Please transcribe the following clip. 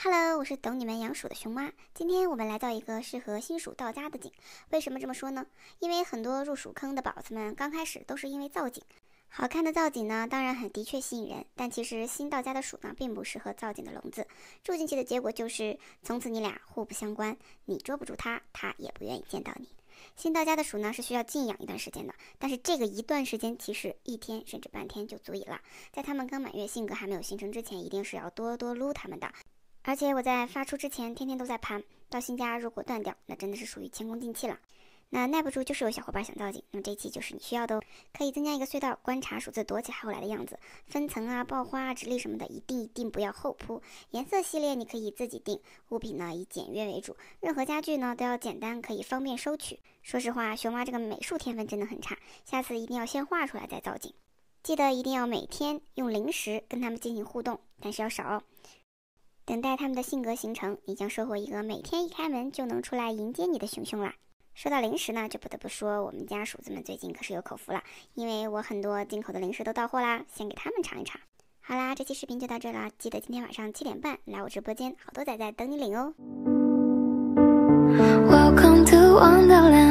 Hello，我是懂你们养鼠的熊妈。今天我们来到一个适合新鼠到家的景。为什么这么说呢？因为很多入鼠坑的宝子们刚开始都是因为造景，好看的造景呢，当然很的确吸引人。但其实新到家的鼠呢，并不适合造景的笼子，住进去的结果就是从此你俩互不相关，你捉不住它，它也不愿意见到你。新到家的鼠呢，是需要静养一段时间的，但是这个一段时间其实一天甚至半天就足以了。在它们刚满月，性格还没有形成之前，一定是要多多撸它们的。而且我在发出之前，天天都在盘。到新家如果断掉，那真的是属于前功尽弃了。那耐不住就是有小伙伴想造景，那么这期就是你需要的，可以增加一个隧道，观察鼠子躲起后来的样子。分层啊、爆花啊、直立什么的，一定一定不要后铺。颜色系列你可以自己定，物品呢以简约为主，任何家具呢都要简单，可以方便收取。说实话，熊妈这个美术天分真的很差，下次一定要先画出来再造景。记得一定要每天用零食跟他们进行互动，但是要少哦。等待他们的性格形成，你将收获一个每天一开门就能出来迎接你的熊熊啦。说到零食呢，就不得不说我们家鼠子们最近可是有口福了，因为我很多进口的零食都到货啦，先给他们尝一尝。好啦，这期视频就到这啦，记得今天晚上七点半来我直播间，好多仔仔等你领哦。Welcome Wonderland to。